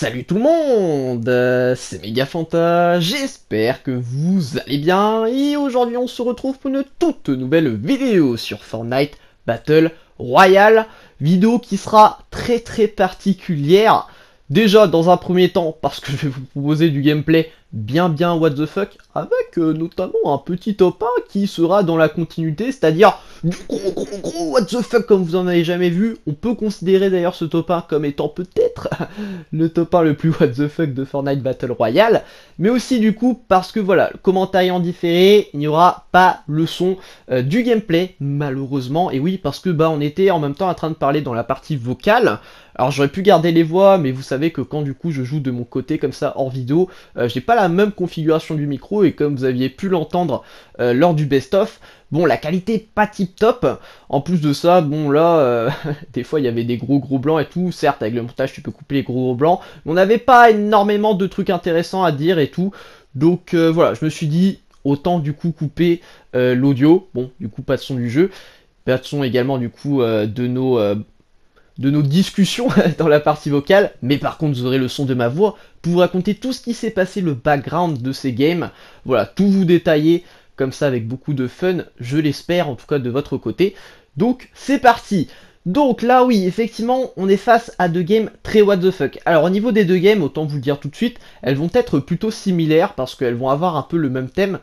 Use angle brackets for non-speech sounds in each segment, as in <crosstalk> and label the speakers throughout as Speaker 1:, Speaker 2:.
Speaker 1: Salut tout le monde, euh, c'est Megafanta, j'espère que vous allez bien et aujourd'hui on se retrouve pour une toute nouvelle vidéo sur Fortnite Battle Royale, vidéo qui sera très très particulière, déjà dans un premier temps parce que je vais vous proposer du gameplay bien bien what the fuck, avec euh, notamment un petit top 1 qui sera dans la continuité, c'est-à-dire du gros gros gros what the fuck comme vous en avez jamais vu. On peut considérer d'ailleurs ce top 1 comme étant peut-être <laughs> le top 1 le plus what the fuck de Fortnite Battle Royale, mais aussi du coup parce que voilà, le commentaire en différé, il n'y aura pas le son euh, du gameplay malheureusement, et oui parce que bah on était en même temps en train de parler dans la partie vocale. Alors j'aurais pu garder les voix, mais vous savez que quand du coup je joue de mon côté comme ça hors vidéo, euh, j'ai pas la même configuration du micro et comme vous aviez pu l'entendre euh, lors du best-of, bon la qualité pas tip top. En plus de ça, bon là, euh, <laughs> des fois il y avait des gros gros blancs et tout. Certes avec le montage tu peux couper les gros gros blancs, mais on n'avait pas énormément de trucs intéressants à dire et tout. Donc euh, voilà, je me suis dit autant du coup couper l'audio. Bon, du coup pas de son du jeu, pas de son également du coup de nos de nos discussions <laughs> dans la partie vocale, mais par contre vous aurez le son de ma voix pour vous raconter tout ce qui s'est passé, le background de ces games, voilà, tout vous détailler comme ça avec beaucoup de fun, je l'espère en tout cas de votre côté. Donc c'est parti donc là oui, effectivement, on est face à deux games très what the fuck. Alors au niveau des deux games, autant vous le dire tout de suite, elles vont être plutôt similaires parce qu'elles vont avoir un peu le même thème.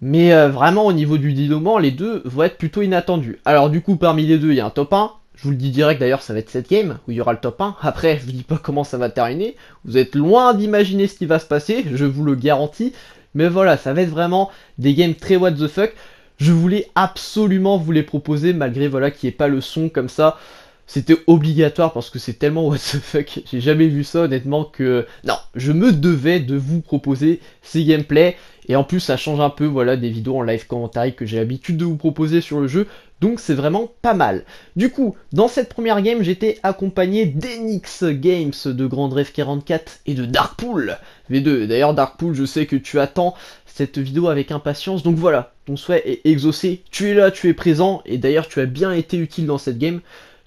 Speaker 1: Mais euh, vraiment au niveau du dénouement, les deux vont être plutôt inattendus. Alors du coup, parmi les deux, il y a un top 1, je vous le dis direct d'ailleurs, ça va être cette game où il y aura le top 1. Après, je vous dis pas comment ça va terminer. Vous êtes loin d'imaginer ce qui va se passer, je vous le garantis. Mais voilà, ça va être vraiment des games très what the fuck. Je voulais absolument vous les proposer malgré voilà qu'il n'y ait pas le son comme ça. C'était obligatoire parce que c'est tellement what the fuck. J'ai jamais vu ça honnêtement que non, je me devais de vous proposer ces gameplays et en plus ça change un peu voilà des vidéos en live commentary que j'ai l'habitude de vous proposer sur le jeu. Donc c'est vraiment pas mal. Du coup, dans cette première game, j'étais accompagné d'Enix Games, de Grand Rêve 44 et de Darkpool V2. D'ailleurs, Darkpool, je sais que tu attends cette vidéo avec impatience. Donc voilà, ton souhait est exaucé. Tu es là, tu es présent. Et d'ailleurs, tu as bien été utile dans cette game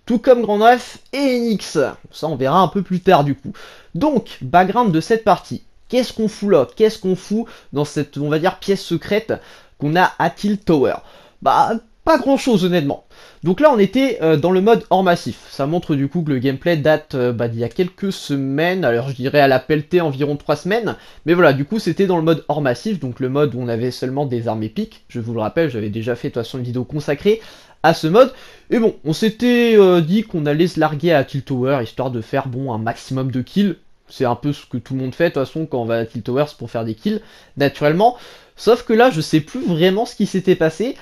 Speaker 1: tout comme Grand Rêve et Enix. Ça, on verra un peu plus tard du coup. Donc, background de cette partie. Qu'est-ce qu'on fout là Qu'est-ce qu'on fout dans cette, on va dire, pièce secrète qu'on a à Tilt Tower Bah, pas grand chose honnêtement. Donc là on était euh, dans le mode hors massif. Ça montre du coup que le gameplay date euh, bah, d'il y a quelques semaines, alors je dirais à la pelletée environ 3 semaines. Mais voilà, du coup c'était dans le mode hors massif, donc le mode où on avait seulement des armes épiques. Je vous le rappelle, j'avais déjà fait de toute façon une vidéo consacrée à ce mode. Et bon, on s'était euh, dit qu'on allait se larguer à Tilt Tower histoire de faire bon un maximum de kills. C'est un peu ce que tout le monde fait de toute façon quand on va à Tilt c'est pour faire des kills, naturellement. Sauf que là, je sais plus vraiment ce qui s'était passé.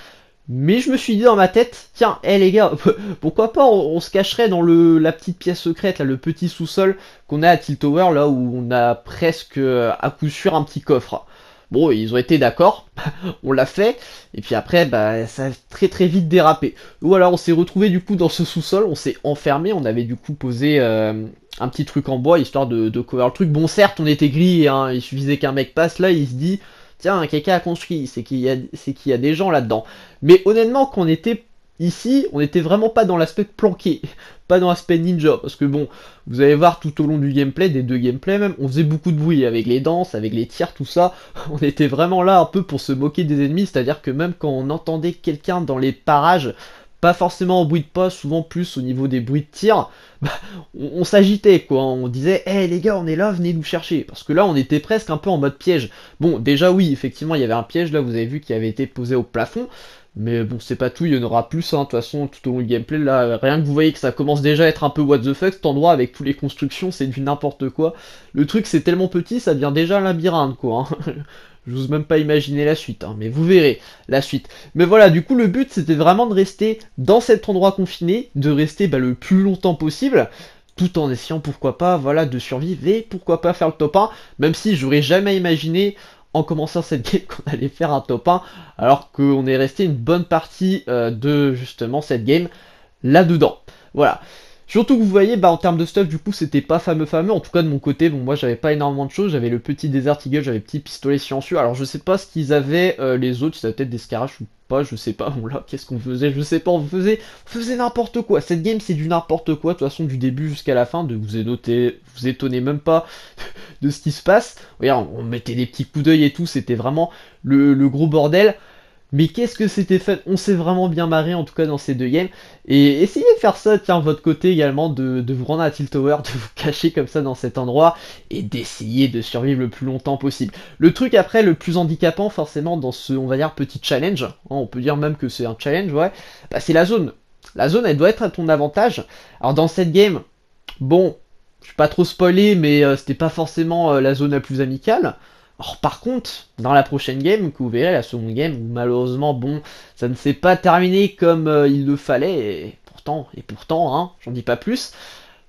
Speaker 1: Mais je me suis dit dans ma tête, tiens, hé eh, les gars, <laughs> pourquoi pas on, se cacherait dans le, la petite pièce secrète, là, le petit sous-sol qu'on a à Tilt Tower, là où on a presque euh, à coup sûr un petit coffre. Bon, ils ont été d'accord, <laughs> on l'a fait, et puis après, bah, ça a très très vite dérapé. Ou alors on s'est retrouvé du coup dans ce sous-sol, on s'est enfermé, on avait du coup posé euh, un petit truc en bois, histoire de, couvrir le truc. Bon, certes, on était gris, hein, il suffisait qu'un mec passe, là, il se dit, tiens, quelqu'un a construit, c'est qu'il y, a, des gens là-dedans. Mais honnêtement, qu'on était Ici, on n'était vraiment pas dans l'aspect planqué, <laughs> pas dans l'aspect ninja, parce que bon, vous allez voir tout au long du gameplay, des deux gameplays même, on faisait beaucoup de bruit avec les danses, avec les tirs, tout ça. <laughs> On était vraiment là un peu pour se moquer des ennemis, c'est-à-dire que même quand on entendait quelqu'un dans les parages, pas forcément en bruit de pas, souvent plus au niveau des bruits de tir, <laughs> bah, on, s'agitait quoi, on disait hey, eh, les gars on est là, venez nous chercher, parce que là on était presque un peu en mode piège. Bon déjà oui, effectivement il y avait un piège là, vous avez vu qui avait été posé au plafond, mais bon, c'est pas tout, il y en aura plus, hein, de toute façon, tout au long du gameplay, là, rien que vous voyez que ça commence déjà à être un peu what the fuck, cet endroit avec toutes les constructions, c'est du n'importe quoi. Le truc, c'est tellement petit, ça devient déjà un labyrinthe, quoi. Hein. <laughs> Je n'ose même pas imaginer la suite, hein, mais vous verrez la suite. Mais voilà, du coup, le but, c'était vraiment de rester dans cet endroit confiné, de rester bah, le plus longtemps possible, tout en essayant, pourquoi pas, voilà, de survivre et pourquoi pas faire le top 1, même si j'aurais jamais imaginé en commençant cette <laughs> game qu'on allait faire un top 1, alors qu'on est resté une bonne partie euh, de justement cette game là-dedans. Voilà. Surtout que vous voyez, bah en termes de stuff, du coup, c'était pas fameux fameux. En tout cas, de mon côté, bon, moi, j'avais pas énormément de choses. J'avais le petit Desert Eagle, j'avais le petit pistolet silencieux Alors, je sais pas ce qu'ils avaient euh, les autres, si c'était peut-être des scaraches ou pas, je sais pas. <laughs> Bon, là, qu'est-ce qu'on faisait Je sais pas, on faisait, faisait n'importe quoi. Cette game, c'est du n'importe quoi, de toute façon, du début jusqu'à la fin. De vous étonner, vous étonnez même pas <laughs> de ce qui se passe. on mettait des petits coups d'œil et tout, c'était vraiment le gros bordel. Mais qu'est-ce que c'était fait On s'est vraiment bien marré en tout cas dans ces deux games. Et essayez de faire ça, tiens, votre côté également, de, vous rendre à Tilt Tower, de vous cacher comme ça dans cet endroit et d'essayer de survivre le plus longtemps possible. Le truc après le plus handicapant forcément dans ce, on va dire, petit challenge, hein, on peut dire même que c'est un challenge, ouais, bah, c'est la zone. La zone, elle doit être à ton avantage. Alors dans cette game, bon, je suis pas trop spoilé, mais ce euh, c'était pas forcément euh, la zone la plus amicale. Or, par contre, dans la prochaine game, que vous verrez, la seconde game, où malheureusement, bon, ça ne s'est pas terminé comme euh, il le fallait, et pourtant, et pourtant, hein, j'en dis pas plus,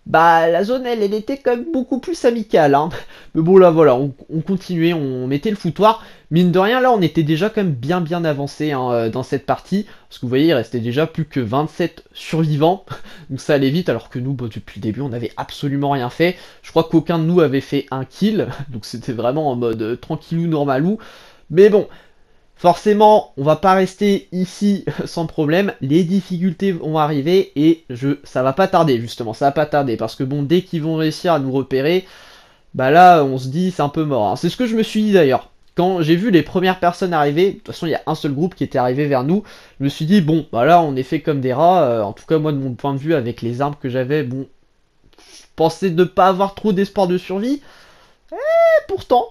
Speaker 1: bah la zone elle, elle était quand même beaucoup plus amicale. Hein. <laughs> Mais bon là voilà, on, continuait, on mettait le foutoir. Mine de rien là on était déjà quand même bien bien avancé hein, euh, dans cette partie. Parce que vous voyez il restait déjà plus que 27 survivants. <laughs> Donc ça allait vite alors que nous bah, depuis le début on avait absolument rien fait. Je crois qu'aucun de nous avait fait un kill. <laughs> Donc c'était vraiment en mode euh, tranquillou normalou. Mais bon, Forcément, on va pas rester ici <laughs> sans problème. Les difficultés vont arriver et je, ça va pas tarder justement, ça va pas tarder parce que bon, dès qu'ils vont réussir à nous repérer, bah là, on se dit c'est un peu mort. Hein. C'est ce que je me suis dit d'ailleurs. Quand j'ai vu les premières personnes arriver, de toute façon il y a un seul groupe qui était arrivé vers nous, je me suis dit bon, bah là on est fait comme des rats. Euh, en tout cas moi de mon point de vue avec les armes que j'avais, bon, je pensais ne pas avoir trop d'espoir de survie. Et eh, pourtant,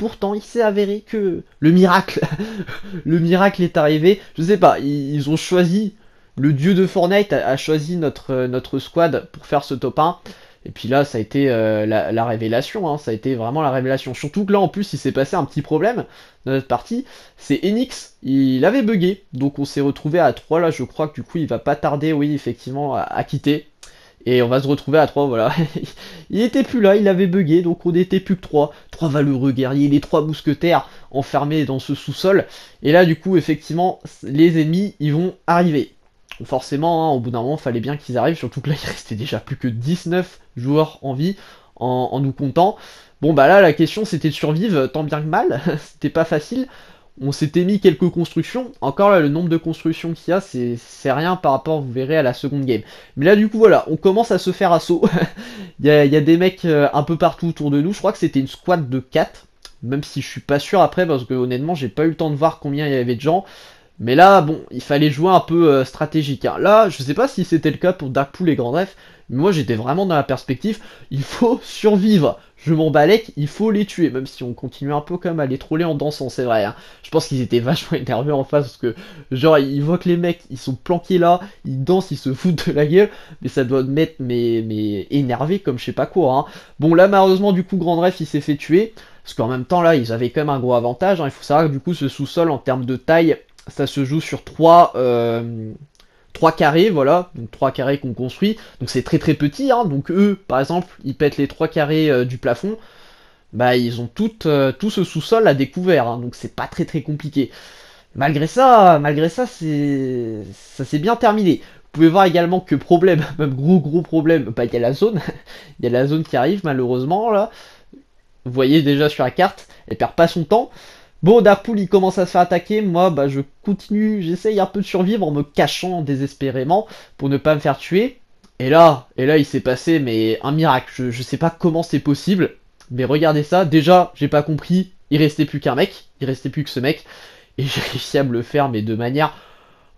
Speaker 1: Pourtant, il s'est avéré que le miracle, <laughs> le miracle est arrivé. Je sais pas, ils ont choisi, le dieu de Fortnite a, choisi notre, euh, notre squad pour faire ce top 1. Et puis là, ça a été euh, la, révélation, hein. ça a été vraiment la révélation. Surtout que là, en plus, il s'est passé un petit problème dans notre partie. C'est Enix, il avait bugué, donc on s'est retrouvé à 3 là, je crois que du coup, il va pas tarder, oui, effectivement, à quitter. Et on va se retrouver à 3, voilà. <laughs> il était plus là, il avait bugué, donc on était plus que 3. 3 valeureux guerriers, les 3 mousquetaires enfermés dans ce sous-sol. Et là, du coup, effectivement, les ennemis, ils vont arriver. forcément, hein, au bout d'un moment, il fallait bien qu'ils arrivent, surtout que là, il restait déjà plus que 19 joueurs en vie, en nous comptant. Bon, bah là, la question, c'était de survivre tant bien que mal. <laughs> c'était pas facile on s'était mis quelques constructions. Encore là, le nombre de constructions qu'il y a, c'est rien par rapport, vous verrez, à la seconde game. Mais là, du coup, voilà, on commence à se faire assaut. <laughs> il, y a, des mecs euh, un peu partout autour de nous. Je crois que c'était une squad de 4. Même si je suis pas sûr après, parce que honnêtement, j'ai pas eu le temps de voir combien il y avait de gens. Mais là, bon, il fallait jouer un peu euh, stratégique. Hein. Là, je sais pas si c'était le cas pour Darkpool et Grand mais moi j'étais vraiment dans la perspective, il faut <laughs> survivre. Je m'en balèque, il faut les tuer, même si on continue un peu comme à les troller en dansant, c'est vrai. Hein. Je pense qu'ils étaient <laughs> vachement énervés en face, parce que, genre, ils voient que les mecs, ils sont planqués là, ils dansent, ils se foutent de la gueule, mais ça doit mettre mes, mes énervés comme je sais pas quoi. Hein. Bon, là, malheureusement, du coup, Grand Ref, il s'est fait tuer. Parce qu'en même temps, là, ils avaient quand même un gros avantage. Il faut savoir que du coup, ce sous-sol, en termes de taille, ça se joue sur euh, trois, carrés, voilà, donc trois carrés qu'on construit. Donc c'est très très petit, hein. donc eux, par exemple, ils pètent les trois carrés euh, du plafond, bah ils ont tout, euh, tout ce sous-sol à découvert, hein. donc c'est pas très très compliqué. Malgré ça, malgré ça, ça s'est bien terminé. Vous pouvez voir également que problème, <laughs> même gros gros problème, Pas bah, il y a la zone, <laughs> il y a la zone qui arrive malheureusement là. Vous voyez déjà sur la carte, elle perd pas son temps. Bon, Darkpool il commence à se faire attaquer. Moi, bah, je continue, j'essaye un peu de survivre en me cachant désespérément pour ne pas me faire tuer. Et là, et là, il s'est passé, mais un miracle. Je, je sais pas comment c'est possible, mais regardez ça. Déjà, j'ai pas compris. Il restait plus qu'un mec. Il restait plus que ce mec. Et <laughs> j'ai réussi à me le faire, mais de manière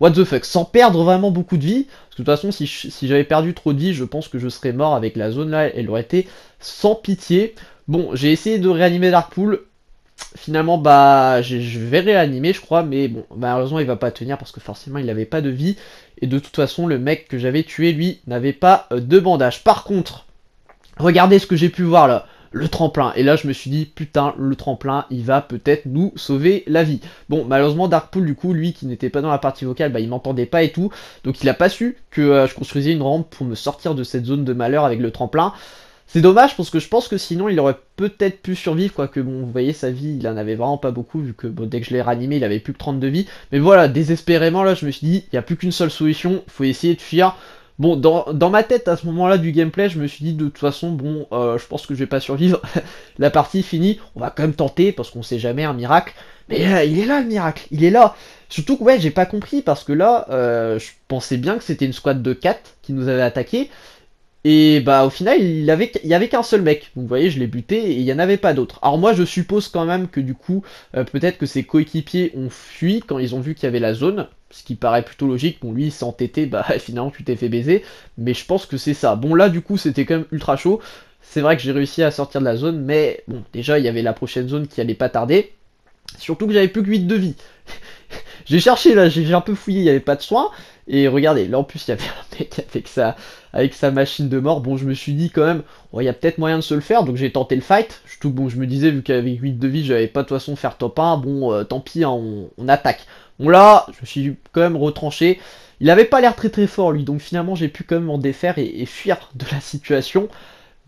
Speaker 1: what the fuck, sans perdre vraiment beaucoup de vie. Parce que de toute façon, si, j'avais perdu trop de vie, je pense que je serais mort avec la zone là, elle aurait été sans pitié. Bon, j'ai essayé de réanimer Darkpool, finalement, bah, je, vais réanimer, je crois, mais bon, malheureusement, il va pas tenir parce que forcément, il n'avait pas de vie. Et de toute façon, le mec que j'avais tué, lui, n'avait pas euh, de bandage. Par contre, regardez ce que j'ai pu voir là. Le tremplin. Et là, je me suis dit, putain, le tremplin, il va peut-être nous sauver la vie. Bon, malheureusement, Darkpool, du coup, lui qui n'était pas dans la partie vocale, bah, il m'entendait pas et tout. Donc, il a pas su que euh, je construisais une rampe pour me sortir de cette zone de malheur avec le tremplin. C'est dommage parce que je pense que sinon il aurait peut-être pu survivre, quoique bon, vous voyez sa vie, il en avait vraiment pas beaucoup, vu que bon, dès que je l'ai ranimé, il avait plus que 32 de vie. Mais voilà, désespérément là, je me suis dit, il n'y a plus qu'une seule solution, faut essayer de fuir. Bon, dans, ma tête à ce moment-là du gameplay, je me suis dit de toute façon, bon, euh, je pense que je vais pas survivre. <laughs> La partie est finie, on va quand même tenter parce qu'on sait jamais un miracle. Mais euh, il est là le miracle, il est là. Surtout que ouais, j'ai pas compris parce que là, euh, je pensais bien que c'était une squad de 4 qui nous avait attaqué. Et bah au final, il, avait, y avait qu'un seul mec. Vous voyez, je l'ai buté et il n'y en avait pas d'autre. Alors moi, je suppose quand même que du coup, euh, peut-être que ses coéquipiers ont fui quand ils ont vu qu'il y avait la zone. Ce qui paraît plutôt logique. Bon, lui, il s'entêtait, bah <laughs> finalement, tu t'es fait baiser. Mais je pense que c'est ça. Bon, là, du coup, c'était quand même ultra chaud. C'est vrai que j'ai réussi à sortir de la zone, mais bon, déjà, il y avait la prochaine zone qui allait pas tarder. Surtout que j'avais plus que 8 de vie. <laughs> j'ai cherché là, j'ai un peu fouillé, il n'y avait pas de soin. Et regardez, là en plus il y avait un mec avec sa, avec sa machine de mort. Bon, je me suis dit quand même, il y a peut-être moyen de se le faire, donc j'ai tenté le fight. Je, bon, je me disais, vu qu'avec 8 de vie, je n'avais pas de façon faire top 1, bon, euh, tant pis, hein, on, attaque. Bon, là, je me suis quand même retranché. Il n'avait pas l'air très très fort lui, donc finalement j'ai pu quand même m'en défaire et, fuir de la situation.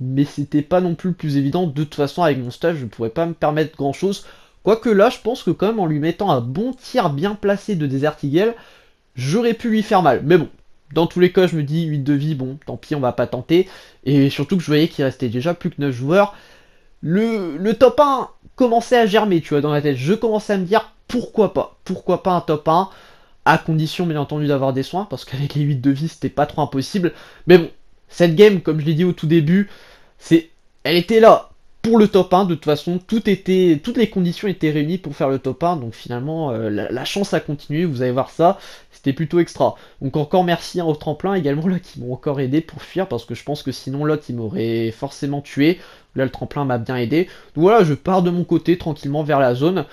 Speaker 1: Mais c'était pas non plus le plus évident. De toute façon, avec mon stage, je pouvais pas me permettre grand chose. Quoique là, je pense que quand même en lui mettant un bon tir bien placé de Desert J'aurais pu lui faire mal, mais bon. Dans tous les cas, je me dis 8 de vie, bon, tant pis, on va pas tenter. Et surtout que je voyais qu'il restait déjà plus que 9 joueurs. Le, top 1 commençait à germer, tu vois, dans la tête. Je commençais à me dire pourquoi pas, pourquoi pas un top 1 à condition bien entendu d'avoir des soins, parce qu'avec les 8 de vie c'était pas trop impossible. Mais bon, cette game, comme je l'ai dit au tout début, c'est. Elle était là, pour le top 1, de toute façon, tout était, toutes les conditions étaient réunies pour faire le top 1. Donc finalement, euh, la, chance a continué. Vous allez voir ça. C'était plutôt extra. Donc encore merci aux hein, au tremplin également là qui m'ont encore aidé pour fuir parce que je pense que sinon l'autre il m'aurait forcément tué. Là le tremplin m'a bien aidé. Donc voilà, je pars de mon côté tranquillement vers la zone.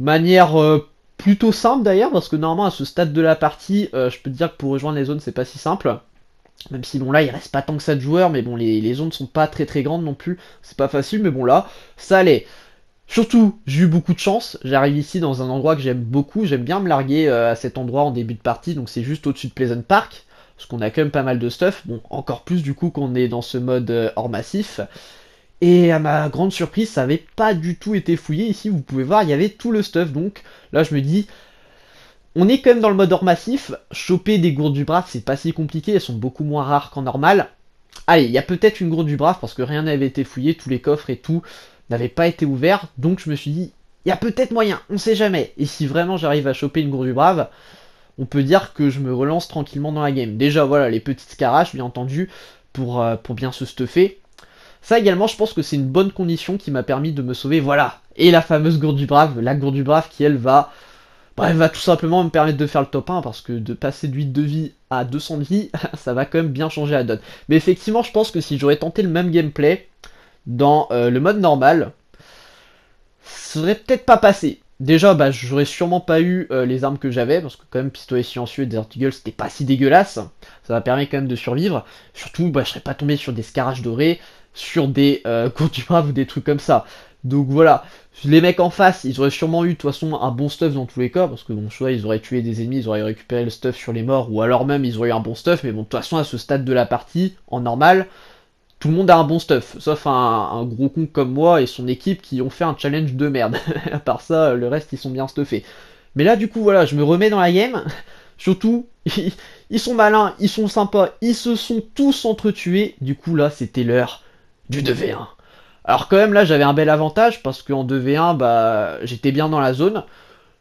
Speaker 1: Manière euh, plutôt simple d'ailleurs parce que normalement à ce stade de la partie, euh, je peux te dire que pour rejoindre les zones c'est pas si simple. Même si bon là il reste pas tant que ça de joueurs, mais bon les, les zones sont pas très très grandes non plus, c'est pas facile, mais bon là, ça allait. Surtout, j'ai eu beaucoup de chance, j'arrive ici dans un endroit que j'aime beaucoup, j'aime bien me larguer euh, à cet endroit en début de partie, donc c'est juste au-dessus de Pleasant Park, parce qu'on a quand même pas mal de stuff, bon encore plus du coup qu'on est dans ce mode euh, hors massif. Et à ma grande surprise, ça avait pas du tout été fouillé ici, vous pouvez voir, il y avait tout le stuff, donc là je me dis, on est quand même dans le mode hors massif. Choper des gourdes du brave, c'est pas si compliqué. Elles sont beaucoup moins rares qu'en normal. Allez, il y a peut-être une gourde du brave parce que rien n'avait été fouillé. Tous les coffres et tout n'avaient pas été ouverts. Donc je me suis dit, il y a peut-être moyen. On sait jamais. Et si vraiment j'arrive à choper une gourde du brave, on peut dire que je me relance tranquillement dans la game. Déjà, voilà, les petites caraches, bien entendu, pour, euh, pour bien se stuffer. Ça également, je pense que c'est une bonne condition qui m'a permis de me sauver. Voilà. Et la fameuse gourde du brave, la gourde du brave qui, elle, va Bref, va tout simplement me permettre de faire le top 1 parce que de passer de 8 de vie à 200 de vie, <laughs> ça va quand même bien changer la donne. Mais effectivement, je pense que si j'aurais tenté le même gameplay dans euh, le mode normal, ça serait peut-être pas passé. Déjà, bah, j'aurais sûrement pas eu euh, les armes que j'avais, parce que quand même, pistolet silencieux et Desert Eagle, c'était pas si dégueulasse. Ça m'a permis quand même de survivre. Surtout, bah, je serais pas tombé sur des scarages dorés, sur des du euh, <laughs> ou des trucs comme ça. Donc voilà, les mecs en face, ils auraient sûrement eu de toute façon un bon stuff dans tous les cas, parce que bon, soit ils auraient tué des ennemis, ils auraient récupéré le stuff sur les morts, ou alors même ils auraient eu un bon stuff, mais bon, de toute façon à ce stade de la partie, en normal, tout le monde a un bon stuff, sauf un, gros con comme moi et son équipe qui ont fait un challenge de merde. <laughs> à part ça, le reste ils sont bien stuffés. Mais là du coup voilà, je me remets dans la game. <laughs> Surtout, <laughs> ils sont malins, ils sont sympas, ils se sont tous entretués. Du coup là, c'était l'heure du 2v1. Alors quand même là j'avais un bel avantage parce qu'en 2v1 bah j'étais bien dans la zone.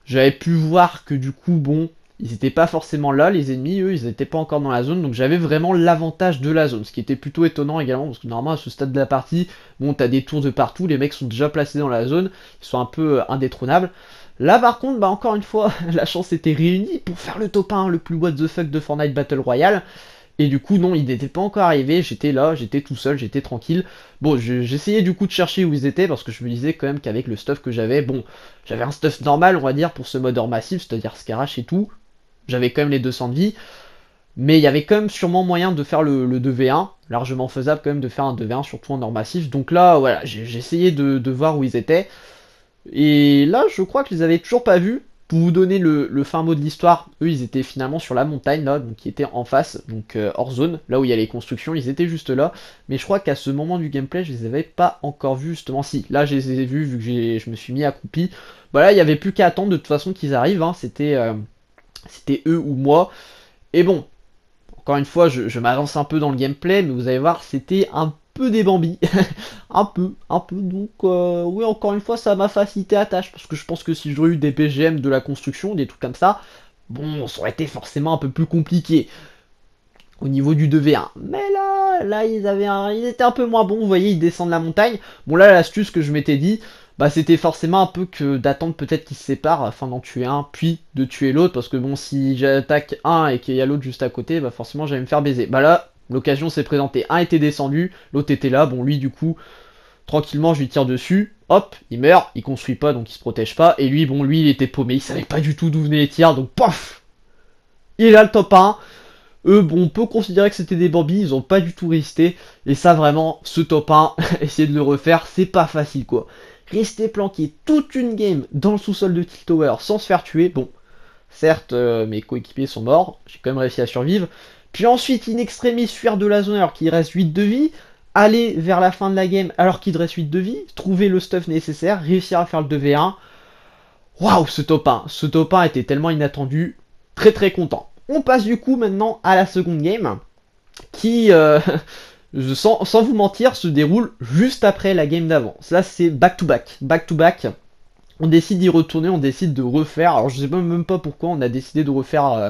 Speaker 1: J'avais pu voir que du coup bon ils n'étaient pas forcément là les ennemis eux ils n'étaient pas encore dans la zone donc j'avais vraiment l'avantage de la zone ce qui était plutôt étonnant également parce que normalement à ce stade de la partie bon t'as des tours de partout les mecs sont déjà placés dans la zone ils sont un peu euh, indétrônables. Là par contre bah encore une fois <laughs> la chance était réunie pour faire le top 1 le plus what the fuck de Fortnite Battle Royale et du coup, non, ils n'étaient pas encore arrivés. J'étais là, j'étais tout seul, j'étais tranquille. Bon, j'essayais du coup de chercher où ils étaient parce que je me disais quand même qu'avec le stuff que j'avais, bon, j'avais un stuff normal, on va dire, pour ce mode hors massif, c'est-à-dire Scarash et tout. J'avais quand même les 200 de vie. Mais il y avait quand même sûrement moyen de faire le, 2v1, largement faisable quand même de faire un 2v1 surtout en or massif. Donc là, voilà, j'ai de, voir où ils étaient. Et là, je crois que je les avais toujours pas vus. Pour vous donner le, fin mot de l'histoire, eux ils étaient finalement sur la montagne là, donc qui était en face, donc euh, hors zone, là où il y a les constructions, ils étaient juste là. Mais je crois qu'à ce moment du gameplay, je les avais pas encore vus justement. Si, là je les ai vus vu que je me suis mis accroupi. Voilà, bah il n'y avait plus qu'à attendre de toute façon qu'ils arrivent, hein. c'était, euh, c'était eux ou moi. Et bon, encore une fois, je, je m'avance un peu dans le gameplay, mais vous allez voir, c'était un peu peu des bambis. <laughs> un peu, un peu. Donc, euh, oui, encore une fois, ça m'a facilité la tâche. Parce que je pense que si j'aurais eu des PGM de la construction, des trucs comme ça, bon, ça aurait été forcément un peu plus compliqué. Au niveau du 2v1. Mais là, là, ils avaient un... ils étaient un peu moins bons. Vous voyez, ils descendent la montagne. Bon, là, l'astuce que je m'étais dit, bah, c'était forcément un peu que d'attendre peut-être qu'ils se séparent afin d'en tuer un, puis de tuer l'autre. Parce que bon, si j'attaque un et qu'il y a l'autre juste à côté, bah, forcément, j'allais me faire baiser. Bah là, L'occasion s'est présentée, un était descendu, l'autre était là, bon lui du coup, tranquillement je lui tire dessus, hop, il meurt, il construit pas donc il se protège pas, et lui bon lui il était paumé, il savait pas du tout d'où venaient les tirs, donc pof Il a le top 1 eux, bon, on peut considérer que c'était des bambis, ils ont pas du tout résisté. Et ça, vraiment, ce top 1, <laughs> essayer de le refaire, c'est pas facile, quoi. Rester planqué toute une game dans le sous-sol de Tiltower sans se faire tuer, bon, certes, euh, mes coéquipiers sont morts, j'ai quand même réussi à survivre, puis ensuite, in extremis, fuir de la zone alors qu'il reste 8 de vie. Aller vers la fin de la game alors qu'il reste 8 de vie. Trouver le stuff nécessaire. Réussir à faire le 2v1. Waouh, ce top 1. Ce top 1 était tellement inattendu. Très très content. On passe du coup maintenant à la seconde game. Qui, euh, <laughs> sans, vous mentir, se déroule juste après la game d'avant. Ça c'est back to back. Back to back. On décide d'y retourner, on décide de refaire. Alors, je sais même pas pourquoi on a décidé de refaire. Euh,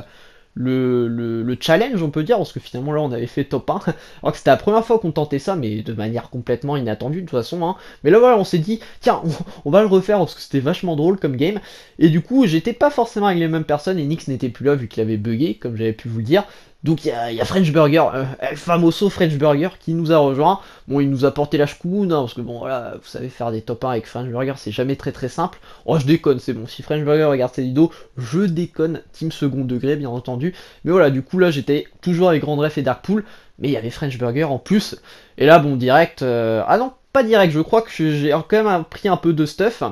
Speaker 1: le, le, le, challenge, on peut dire, parce que finalement là on avait fait top 1, <laughs> alors que c'était la première fois qu'on tentait ça, mais de manière complètement inattendue de toute façon. Hein. Mais là voilà, on s'est dit, tiens, <laughs> on, va le refaire parce que c'était vachement drôle comme game. Et du coup, j'étais pas forcément avec les mêmes personnes et Nix n'était plus là vu qu'il avait bugué, comme j'avais pu vous le dire. Donc il y, a, French Burger, euh, Famoso French Burger qui nous a rejoint. Bon, il nous a porté la chkoumoune, hein, parce que bon, voilà, vous savez, faire des top 1 avec French Burger, c'est jamais très très simple. Oh, je déconne, c'est bon. Si French Burger regarde ses vidéos, je déconne, team second degré, bien entendu. Mais voilà, du coup, là, j'étais toujours avec Grand Ref et Darkpool, mais il y avait French Burger en plus. Et là, bon, direct, euh, ah non, pas direct, je crois que j'ai quand même pris un peu de stuff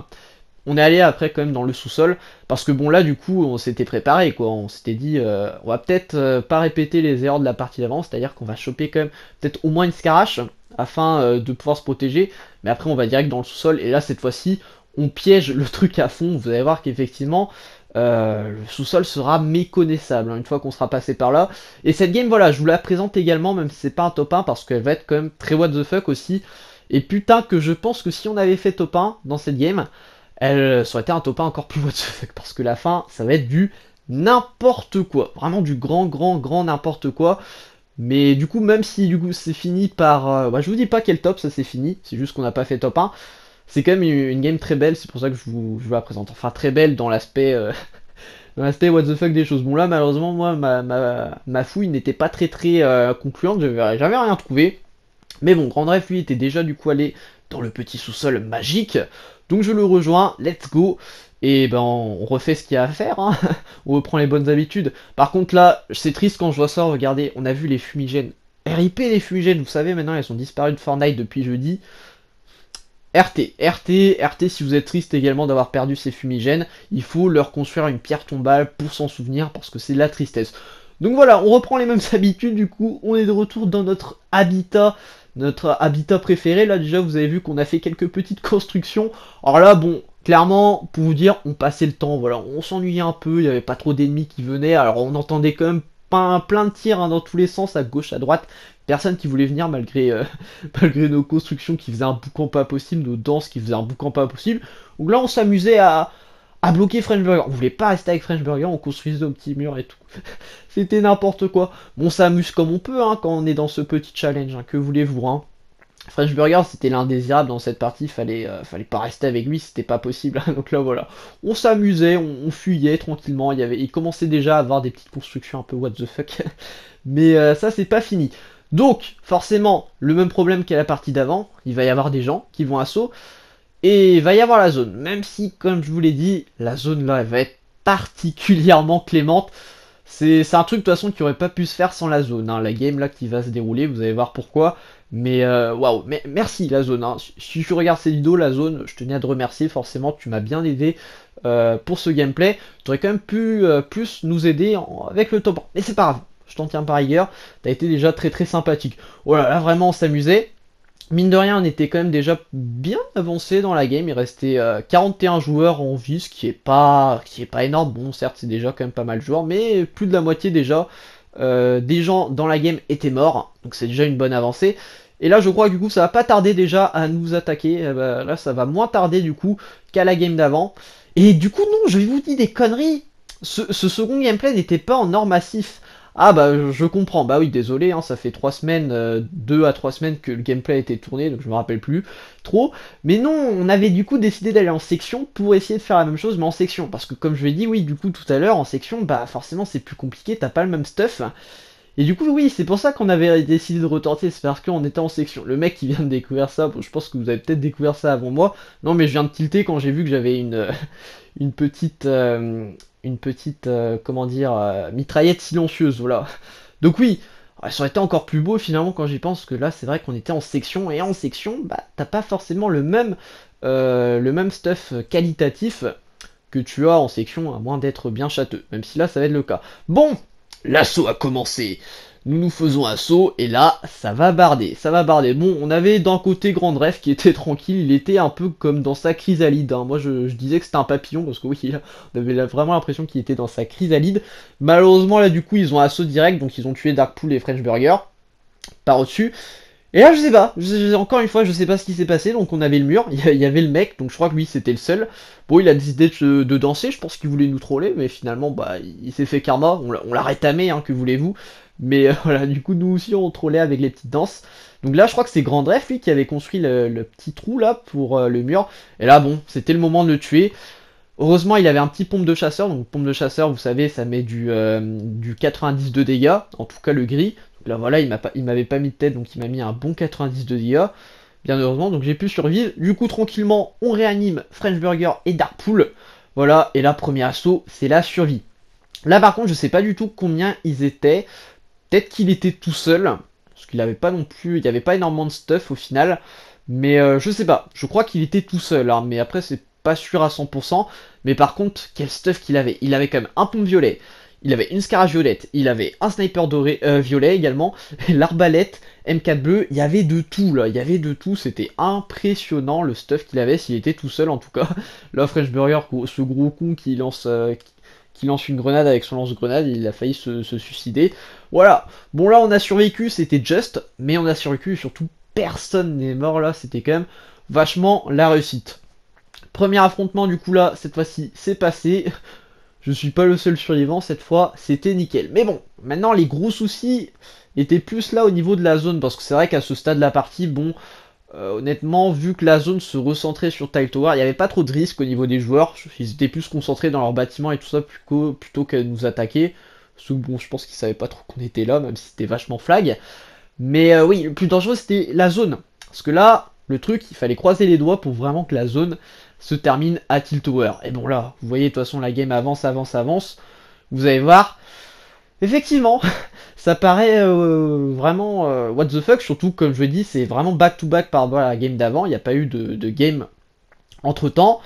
Speaker 1: on est allé après quand même dans le sous-sol parce que bon là du coup on s'était préparé quoi, on s'était dit euh, on va peut-être euh, pas répéter les erreurs de la partie d'avant, c'est-à-dire qu'on va choper quand même peut-être au moins une scarache afin euh, de pouvoir se protéger, mais après on va direct dans le sous-sol et là cette fois-ci on piège le truc à fond, vous allez voir qu'effectivement le sous-sol sera méconnaissable hein, une fois qu'on sera passé par là. Et cette game voilà je vous la présente également même si c'est pas un top 1 parce qu'elle va être quand même très what the fuck aussi. Et putain que je pense que si on avait fait top 1 dans cette game, elle, souhaitait un top 1 encore plus what the <laughs> fuck, parce que la fin, ça va être du n'importe quoi, vraiment du grand, grand, grand n'importe quoi. Mais du coup, même si du coup c'est fini par, euh, bah, je vous dis pas quel top, ça c'est fini, c'est juste qu'on n'a pas fait top 1. C'est quand même une, game très belle, c'est pour ça que je vous, la présente. Enfin, très belle euh, <laughs> dans l'aspect, what the fuck des choses. Bon là, malheureusement, moi, ma, ma, fouille n'était pas très très euh, concluante, j'avais rien trouvé. Mais bon, Grand Rêve, lui, était déjà du coup allé dans le petit sous-sol magique donc je le rejoins, let's go. Et ben on refait ce qu'il y a à faire, hein. <laughs> on reprend les bonnes habitudes. Par contre là, c'est triste quand je vois ça, regardez, on a vu les fumigènes. RIP les fumigènes, vous savez maintenant elles sont disparues de Fortnite depuis jeudi. RT, RT, RT, si vous êtes triste également d'avoir perdu ces fumigènes, il faut leur construire une pierre tombale pour s'en souvenir parce que c'est la tristesse. Donc voilà, on reprend les mêmes <laughs> habitudes du coup, on est de retour dans notre habitat notre habitat préféré. Là déjà vous avez vu qu'on a fait quelques petites constructions. Alors là bon, clairement, pour vous dire, on passait le temps, voilà, on s'ennuyait un peu, il n'y avait pas trop d'ennemis qui venaient, alors on entendait quand même plein, plein de tirs hein, dans tous les sens, à gauche, à droite, personne qui voulait venir malgré, euh, <laughs> malgré nos constructions qui faisaient un boucan pas possible, nos danses qui faisaient un boucan pas possible, donc là on s'amusait à, à bloquer French Burger. on voulait pas rester avec French Burger, on construisait de petits murs et tout. <laughs> C'était n'importe quoi. Bon, on s'amuse comme on peut hein, quand on est dans ce petit challenge, hein. que voulez-vous. Hein. French Burger, c'était l'indésirable dans cette partie, fallait, euh, fallait pas rester avec lui, c'était pas possible. Hein. <laughs> Donc là, voilà. On s'amusait, on, fuyait tranquillement, il, y avait, il commençait déjà à avoir des petites constructions un peu what the fuck. <laughs> Mais euh, ça, c'est pas fini. Donc, forcément, le même problème qu'à la partie d'avant, il va y avoir des gens qui vont à saut. Et il va y avoir la zone, même si, comme je vous l'ai dit, la zone là, elle va être particulièrement clémente. C'est un truc de toute façon qui aurait pas pu se faire sans la zone. Hein. La game là qui va se dérouler, vous allez voir pourquoi. Mais euh, waouh, merci la zone. Hein. Si tu regardes cette vidéo, la zone, je tenais à te remercier. Forcément, tu m'as bien aidé euh, pour ce gameplay. Tu aurais quand même pu euh, plus nous aider avec le temps. Mais c'est pas grave, je t'en tiens par ailleurs. T'as été déjà très très sympathique. Voilà, oh là vraiment, on s'amusait mine de rien, on était quand même déjà bien avancé dans la game. Il restait 41 euh, joueurs en vie, ce qui est pas, qui est pas énorme. Bon, certes, c'est déjà quand même pas mal de joueurs, mais plus de la moitié déjà euh, des gens dans la game étaient morts. Donc c'est déjà une bonne avancée. Et là, je crois que du coup, ça va pas tarder déjà à nous attaquer. Eh ben, là, ça va moins tarder du coup qu'à la game d'avant. Et du coup, non, je vais vous dire des conneries. Ce, ce second gameplay n'était pas en or massif. Ah bah je comprends, bah oui désolé, hein, ça fait trois semaines, 2 euh, deux à trois semaines que le gameplay a été tourné, donc je me rappelle plus trop. Mais non, on avait du coup décidé d'aller en section pour essayer de faire la même chose, mais en section. Parce que comme je l'ai dit, oui, du coup tout à l'heure, en section, bah forcément c'est plus compliqué, t'as pas le même stuff. Et du coup, oui, c'est pour ça qu'on avait décidé de retenter, c'est parce qu'on était en section. Le mec qui vient de découvrir ça, bon, je pense que vous avez peut-être découvert ça avant moi. Non, mais je viens de tilter quand j'ai vu que j'avais une, euh, une petite, euh, une petite, euh, comment dire, euh, mitraillette silencieuse, voilà. Donc oui, ah, ça aurait été encore plus beau finalement quand j'y pense que là, c'est vrai qu'on était en section et en section, bah t'as pas forcément le même, le même stuff qualitatif que tu as en section, à moins d'être bien châteux. Même si là, ça va être le cas. Bon, l'assaut a commencé nous nous faisons assaut, et là, ça va barder, ça va barder. Bon, on avait d'un côté Grand Ref qui était <laughs> tranquille, il était un peu comme dans sa chrysalide. Hein. Moi, je, disais que c'était un papillon, parce que oui, <laughs> on avait vraiment l'impression qu'il était dans sa chrysalide. Malheureusement, là, du coup, ils ont assaut direct, donc ils ont tué Darkpool et French Burger par au-dessus. Et là, je sais pas, encore une fois, je sais pas ce qui s'est passé, donc on avait le mur, il y avait le mec, donc je crois que lui c'était le seul. Bon, il a décidé de, danser, je pense qu'il voulait nous troller, mais finalement, bah, il s'est fait karma, on l'a rétamé, hein, que voulez-vous. Mais euh, <laughs> voilà, du coup, nous aussi, on trollait avec les petites danses. Donc là, je crois que c'est Grand Grandref, lui, qui avait construit le, petit trou, là, pour euh, le mur. Et là, bon, c'était le moment de le tuer. Heureusement, il avait un petit pompe de chasseur. Donc, pompe de chasseur, vous savez, ça met du, euh, du 90 de dégâts. En tout cas, le gris. Donc là, voilà, il m'avait pas mis de tête, donc il m'a mis un bon 90 de dégâts. Bien heureusement, donc j'ai pu survivre. Du coup, tranquillement, on réanime French Burger et Darkpool. Voilà, et là, premier assaut, c'est la survie. Là par contre je sais pas du tout combien ils étaient Peut-être qu'il était tout seul, parce qu'il n'avait pas non plus, il n'y avait pas énormément de stuff au final, mais je euh, je sais pas, je crois qu'il était tout seul, hein, mais après c'est pas sûr à 100%, mais par contre, quel stuff qu'il avait, il avait quand même un pompe violet, il avait une Scara violette, il avait un sniper doré, euh, violet également, <laughs> l'arbalète, M4 bleu, il y avait de tout là, il y avait de tout, c'était impressionnant le stuff qu'il avait s'il était tout seul en tout cas. <laughs> Là French Burger, ce gros con qui lance, euh, il lance une grenade avec son lance-grenade, il a failli se, se, suicider. Voilà. Bon là on a survécu, c'était juste, mais on a survécu, surtout personne n'est mort là, c'était quand même vachement la réussite. Premier affrontement du coup là, cette fois-ci c'est passé. <laughs> Je suis pas le seul survivant cette fois, c'était nickel. Mais bon, maintenant les gros soucis étaient plus là au niveau de la zone, parce que c'est vrai qu'à ce stade de la partie, bon, euh, honnêtement, vu que la zone se recentrait sur Tile Tower, il n'y avait pas trop de risques au niveau des joueurs. Ils étaient plus concentrés dans leur bâtiment et tout ça plutôt, qu'à nous attaquer. Sous bon, je pense qu'ils savaient pas trop qu'on était là, même si c'était vachement flag. Mais euh, oui, le plus dangereux c'était la zone. Parce que là, le truc, il fallait croiser les doigts pour vraiment que la zone se termine à Tiltower. Tower. Et bon là, vous voyez de toute façon la game avance, avance, avance. Vous allez voir, Effectivement, <laughs> ça paraît euh, vraiment euh, what the fuck, surtout comme je l'ai dit, c'est vraiment back-to-back par rapport à la game d'avant, il n'y a pas eu de, de game entre-temps.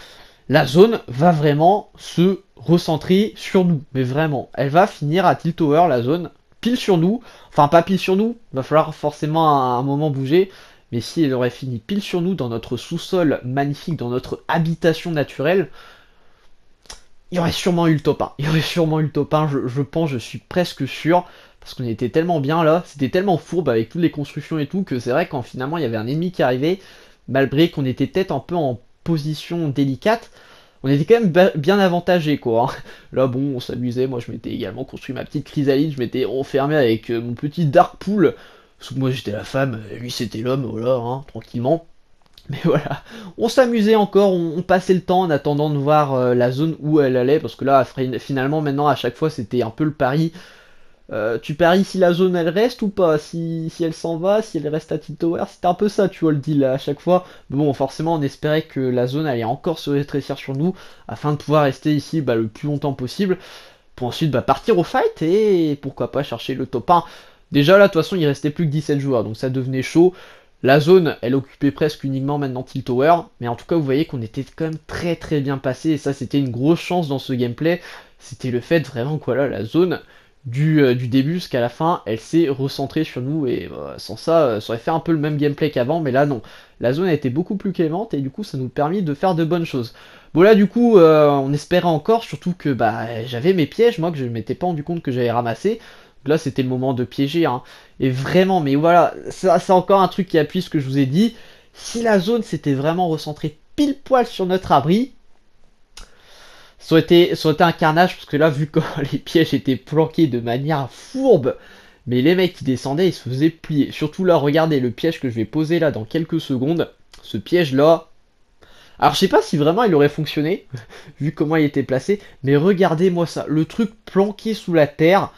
Speaker 1: La zone va vraiment se recentrer sur nous, mais vraiment, elle va finir à Tilt Tower, la zone, pile sur nous, enfin pas pile sur nous, va falloir forcément à un moment bouger, mais si elle aurait fini pile sur nous, dans notre sous-sol magnifique, dans notre habitation naturelle, il y aurait sûrement eu le top 1. Il y aurait sûrement eu le top 1, je, pense, je suis presque sûr. Parce qu'on était tellement bien là, c'était tellement fourbe avec toutes les constructions et tout, que c'est vrai quand finalement il y avait un ennemi qui arrivait, malgré qu'on était peut-être un peu en position délicate, on était quand même bien avantagé quoi. Hein. Là bon, on s'amusait, moi je m'étais également construit ma petite chrysalide, je m'étais enfermé avec euh, mon petit dark pool. Moi j'étais la femme, lui c'était l'homme, voilà, hein, tranquillement. <laughs> Mais voilà, on s'amusait encore, on, passait le temps en attendant de voir euh, la zone où elle allait, parce que là, finalement, maintenant, à chaque fois, c'était un peu le pari. Euh, tu paries si la zone elle reste ou pas, si, si elle s'en va, si elle reste à Tintower, c'était un peu ça, tu vois le deal à chaque fois. Mais bon, forcément, on espérait que la zone allait encore se rétrécir sur nous afin de pouvoir rester ici bah, le plus longtemps possible pour ensuite bah, partir au fight et pourquoi pas chercher le top 1. Déjà là, de toute façon, il restait plus que 17 joueurs donc ça devenait chaud. La zone, elle occupait presque uniquement maintenant Tilt Tower, mais en tout cas vous voyez qu'on était quand même très très bien passé, et ça c'était une grosse chance dans ce gameplay, c'était le fait vraiment que voilà, la zone du, euh, du début jusqu'à la fin, elle s'est recentrée sur nous, et euh, sans ça, euh, ça aurait fait un peu le même gameplay qu'avant, mais là non. La zone a été beaucoup plus clémente, et du coup ça nous permet de faire de bonnes choses. Bon là du coup, on espérait encore, surtout que bah j'avais mes pièges, moi que je ne m'étais pas rendu compte que j'avais ramassé, Là, c'était le moment de piéger. Hein. Et vraiment, mais voilà, ça, c'est encore un truc qui appuie ce que je vous ai dit. Si la zone s'était vraiment recentrée pile poil sur notre abri, ça aurait, été, un carnage parce que là, vu que <laughs> les pièges étaient planqués de manière fourbe, mais les mecs qui descendaient, ils se faisaient plier. Surtout là, regardez le piège que je vais poser là dans quelques secondes. Ce piège là. Alors je sais pas si vraiment il aurait fonctionné, <laughs> vu comment il était placé, mais regardez-moi ça. Le truc planqué sous la terre.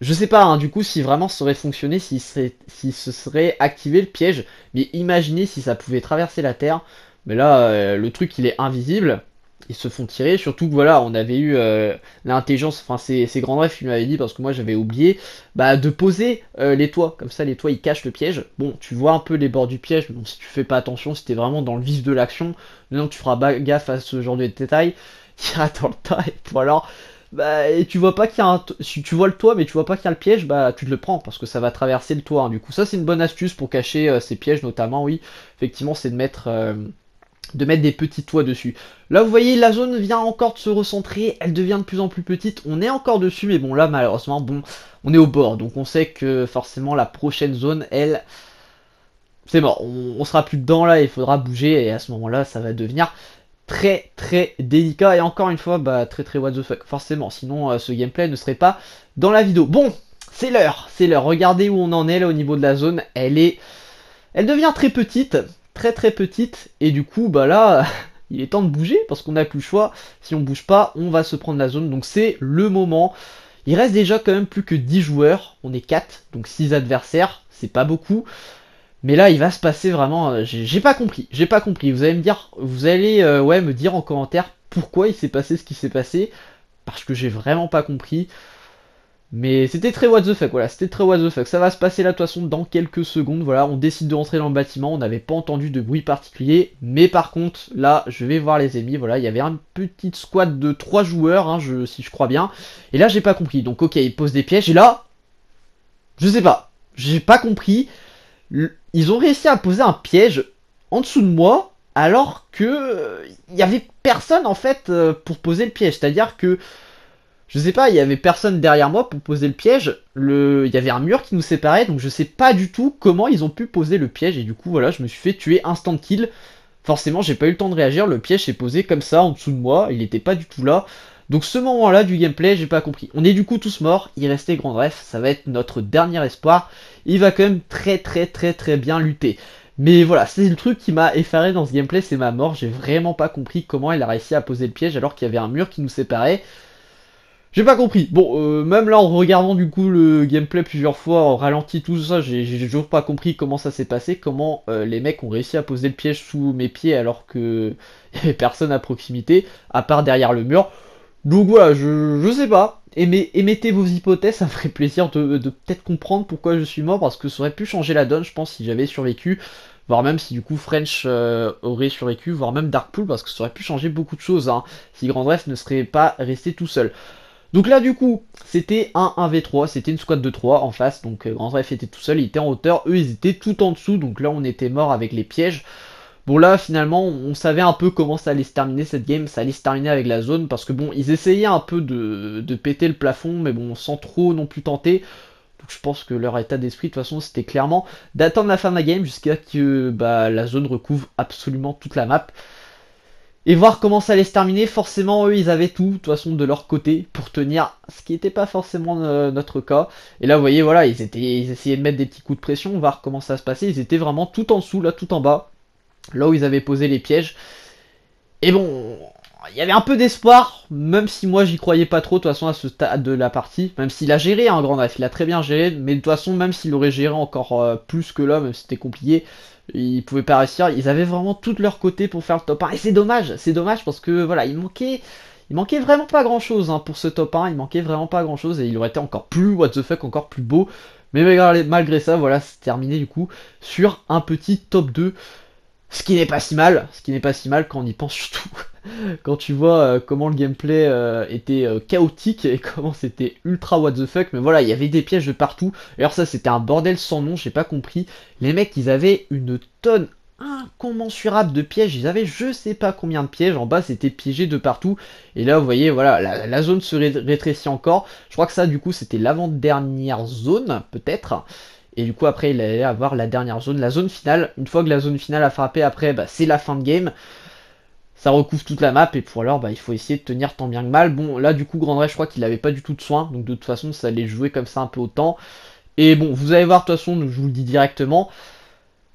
Speaker 1: Je sais pas, hein, du coup, si vraiment ça aurait fonctionné, si, serait, si se serait activé le piège, mais imaginez si ça pouvait traverser la Terre. Mais là, euh, le truc, il est invisible. Ils se font tirer, surtout que voilà, on avait eu euh, l'intelligence, enfin c'est Grand Ref qui m'avait dit, parce que moi j'avais oublié, bah de poser euh, les toits, comme ça les toits ils cachent le piège. Bon, tu vois un peu les bords du piège, mais si tu fais pas attention, si t'es vraiment dans le vif de l'action, non tu feras gaffe à ce genre de détails, y <laughs> dans le taille, alors, bah, et tu vois pas qu'il y a un si tu vois le toit mais tu vois pas qu'il y a le piège, bah tu te le prends parce que ça va traverser le toit. Hein. Du coup, ça c'est une bonne astuce pour cacher euh, ces pièges notamment, oui. Effectivement, c'est de mettre euh, de mettre des petits toits dessus. Là, vous voyez, la zone vient encore de se recentrer, elle devient de plus en plus petite. On est encore dessus, mais bon, là, malheureusement, bon, on est au bord. Donc, on sait que forcément, la prochaine zone, elle, c'est bon, On, on, sera plus dedans, là, il faudra bouger. Et à ce moment-là, ça va devenir très très délicat et encore une fois bah très très what the fuck forcément sinon euh, ce gameplay ne serait pas dans la vidéo. Bon c'est l'heure, c'est l'heure, regardez où on en est là au niveau de la zone, elle est elle devient très petite, très très petite et du coup bah là <laughs> il est temps de bouger parce qu'on n'a plus le choix, si on bouge pas on va se prendre la zone donc c'est le moment. Il reste déjà quand même plus que 10 joueurs, on est 4 donc 6 adversaires, c'est pas beaucoup. Mais là, il va se passer vraiment. Euh, j'ai pas compris. J'ai pas compris. Vous allez me dire, vous allez euh, ouais me dire en commentaire pourquoi il s'est passé ce qui s'est passé, parce que j'ai vraiment pas compris. Mais c'était très what the fuck, voilà, c'était très what the fuck. Ça va se passer là de toute façon dans quelques secondes, voilà, on décide de rentrer dans le bâtiment, on n'avait pas entendu de bruit particulier, mais par contre, là, je vais voir les ennemis, voilà, il y avait une petite squad de 3 joueurs, hein, si je crois bien, et là, j'ai pas compris, donc ok, ils posent des pièges, et là, je sais pas, j'ai pas compris, ils ont réussi à poser un piège en dessous de moi alors que il euh, y avait personne en fait euh, pour poser le piège. C'est-à-dire que je sais pas, il y avait personne derrière moi pour poser le piège. Le, il y avait un mur qui nous séparait, donc je sais pas du tout comment ils ont pu poser le piège. Et du coup, voilà, je me suis fait tuer instant kill. Forcément, j'ai pas eu le temps de réagir. Le piège s'est posé comme ça en dessous de moi. Il n'était pas du tout là. Donc ce moment-là du gameplay, j'ai pas compris. On est du coup tous morts, il restait Grand Ref, ça va être notre dernier espoir. Il va quand même très très très très bien lutter. Mais voilà, c'est le truc qui m'a effaré dans ce gameplay, c'est ma mort. J'ai vraiment pas compris comment elle a réussi à poser le piège alors qu'il y avait un mur qui nous séparait. J'ai pas compris. Bon, euh, même là, en regardant du coup le gameplay plusieurs fois, en ralenti tout ça, j'ai toujours pas compris comment ça s'est passé, comment euh, les mecs ont réussi à poser le piège sous mes pieds alors que <laughs> y avait personne à proximité, à part derrière le mur. Donc voilà, je, je sais pas. émettez vos hypothèses, ça ferait plaisir de, de peut-être comprendre pourquoi je suis mort, parce que ça aurait pu changer la donne, je pense, si j'avais survécu. Voire même si du coup French euh, aurait survécu, voire même Darkpool, parce que ça aurait pu changer beaucoup de choses, hein, si Grandref ne serait pas resté tout seul. Donc là du coup, c'était un 1v3, c'était une squad de 3 en face, donc euh, Grandref était tout seul, il était en hauteur, eux ils étaient tout en dessous, donc là on était mort avec les pièges. Bon là finalement on savait un peu comment ça allait se terminer cette game, ça allait se terminer avec la zone parce que bon ils essayaient un peu de, péter le plafond mais bon sans trop non plus tenter. Donc je pense que leur état d'esprit de toute façon c'était clairement d'attendre la fin de la game jusqu'à ce que bah, la zone recouvre absolument toute la map. Et voir comment ça allait se terminer, forcément eux ils avaient tout de toute façon de leur côté pour tenir, ce qui n'était pas forcément euh, notre cas. Et là vous voyez voilà, ils étaient ils essayaient de mettre des petits coups de pression, voir comment ça se passait, ils étaient vraiment tout en dessous, là tout en bas là où ils avaient posé les pièges. Et bon, il y avait un peu d'espoir, même si moi j'y croyais pas trop de toute façon à ce stade de la partie, même s'il a géré un hein, grand grand il a très bien géré, mais de toute façon même s'il aurait géré encore euh, plus que là, c'était compliqué, Il pouvait pas réussir, ils avaient vraiment tout leur côté pour faire le top 1, et c'est dommage, c'est dommage parce que voilà, il manquait... Il manquait vraiment pas grand chose hein, pour ce top 1, il manquait vraiment pas grand chose et il aurait été encore plus what the fuck, encore plus beau. Mais malgré ça, voilà, c'est terminé du coup sur un petit top 2. Ce qui n'est pas si mal, ce qui n'est pas si mal quand on y pense surtout. <laughs> quand tu vois euh, comment le gameplay euh, était euh, chaotique et <laughs> comment c'était ultra what the fuck. Mais voilà, il y avait des pièges de partout. alors ça, c'était un bordel sans nom, j'ai pas compris. Les mecs, ils avaient une tonne incommensurable de pièges. Ils avaient je sais pas combien de pièges. En bas, c'était piégé de partout. Et là, vous voyez, voilà, la, zone se rétrécit encore. Je crois que ça, du coup, c'était l'avant-dernière zone, peut-être. Et du coup, après, il allait avoir la dernière zone, la zone finale. Une fois que la zone finale a frappé, après, bah, c'est la fin de game. Ça recouvre toute la map, et pour alors, bah, il faut essayer de tenir tant bien que mal. Bon, là, du coup, Ray, je crois qu'il n'avait pas du tout de soin. Donc, de toute façon, ça allait jouer comme ça un peu au temps. Et bon, vous allez voir, de toute façon, je vous le dis directement.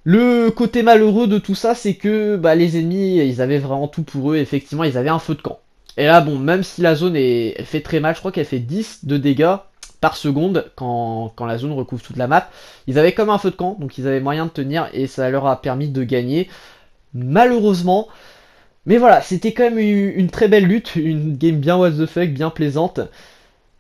Speaker 1: Le côté malheureux de tout ça, c'est que bah, les ennemis, ils avaient vraiment tout pour eux. Effectivement, ils avaient un feu de camp. Et là, bon, même si la zone est... fait très mal, je crois qu'elle fait 10 de dégâts par seconde quand, la zone recouvre toute la map. Ils avaient comme un feu de camp, donc ils avaient moyen de tenir et ça leur a permis de gagner. Malheureusement. Mais voilà, c'était quand même une, très belle lutte, une game bien what the fuck, bien plaisante.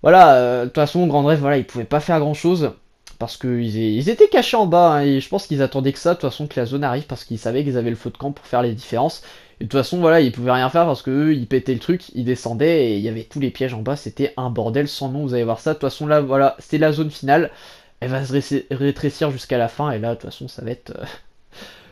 Speaker 1: Voilà, euh, de toute façon, Grand Rêve, voilà, ils pouvaient pas faire grand chose parce qu'ils ils étaient cachés en bas hein, et je pense qu'ils attendaient que ça, de toute façon que la zone arrive parce qu'ils savaient qu'ils avaient le feu de camp pour faire les différences. Et de toute façon, voilà, ils pouvaient rien faire parce que eux, ils pétaient le truc, ils descendaient et il y avait tous les pièges en bas. C'était un bordel sans nom, vous allez voir ça. De toute façon, là, voilà, c'était la zone finale. Elle va se rétrécir jusqu'à la fin et là, de toute façon, ça va être. Euh, <laughs>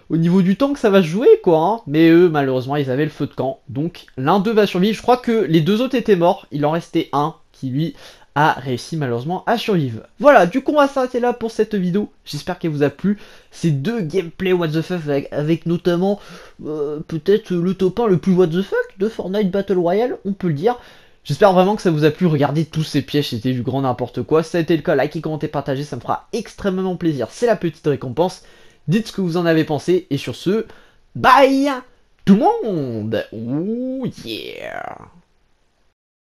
Speaker 1: au niveau du temps que ça va se jouer, quoi. Hein. Mais eux, malheureusement, ils avaient le feu de camp. Donc, l'un d'eux va survivre. Je crois que les deux autres étaient morts. Il en restait un qui, lui, a réussi malheureusement à survivre. Voilà, du coup on va s'arrêter là pour cette vidéo. J'espère qu'elle vous a plu. Ces deux gameplay what the fuck avec, notamment euh, peut-être le top 1 le plus what the fuck de Fortnite Battle Royale, on peut le dire. J'espère vraiment que ça vous a plu. Regardez tous ces pièges, c'était du grand n'importe quoi. Si ça a été le cas, likez, commentez, partagez, ça me fera extrêmement plaisir. C'est la petite récompense. Dites ce que vous en avez pensé. Et sur ce, bye tout le monde Oh yeah